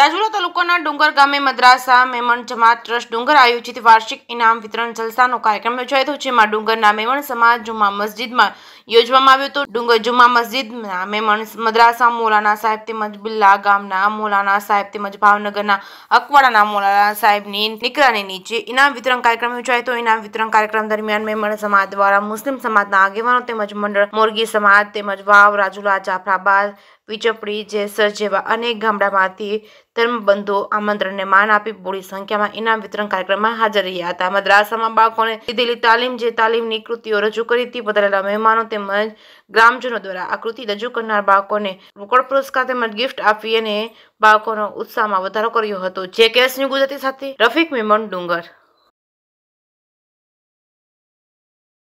રાજુલા તાલુકાના ડુંગર ગામે મદ્રાસા મેમણ જમાત ટ્રસ્ટ ડુંગર આયોજિત વાર્ષિક ઇનામ વિતરણ જલસાનો કાર્યક્રમ યોજાયો હતો જેમાં ડુંગરના મેમણ સમાજ જુમા મસ્જિદમાં યોજવામાં આવ્યો હતો ડુંગર જુમા મસ્જિદના મેમણ મદ્રાસા મોલાના સાહેબ તેમજ બિલ્લા ગામના મોલાના સાહેબ તેમજ ભાવનગરના અકવાડાના મોલાના સાહેબની નીકળાની નીચે ઇનામ વિતરણ કાર્યક્રમ યોજાયો હતો ઇનામ વિતરણ કાર્યક્રમ દરમિયાન મેમણ સમાજ દ્વારા મુસ્લિમ સમાજના આગેવાનો તેમજ મંડળ મોરગી સમાજ તેમજ વાવ રાજુલા જાફરાબાદ વિચપડી જેસર જેવા અનેક ગામડામાંથી ધર્મબંધુ આમંત્રણને માન આપી બોડી સંખ્યામાં ઇનામ વિતરણ કાર્યક્રમમાં હાજર રહ્યા હતા મદ્રાસામાં બાળકોને લીધેલી તાલીમ જે તાલીમની કૃતિઓ રજૂ કરી હતી પધારેલા મહેમાનો તેમજ ગ્રામજનો દ્વારા આ કૃતિ રજૂ કરનાર બાળકોને રોકડ પુરસ્કાર તેમજ ગિફ્ટ આપી અને બાળકોનો ઉત્સાહમાં વધારો કર્યો હતો જે કેસની ગુજરાતી સાથે રફીક મેમણ ડુંગર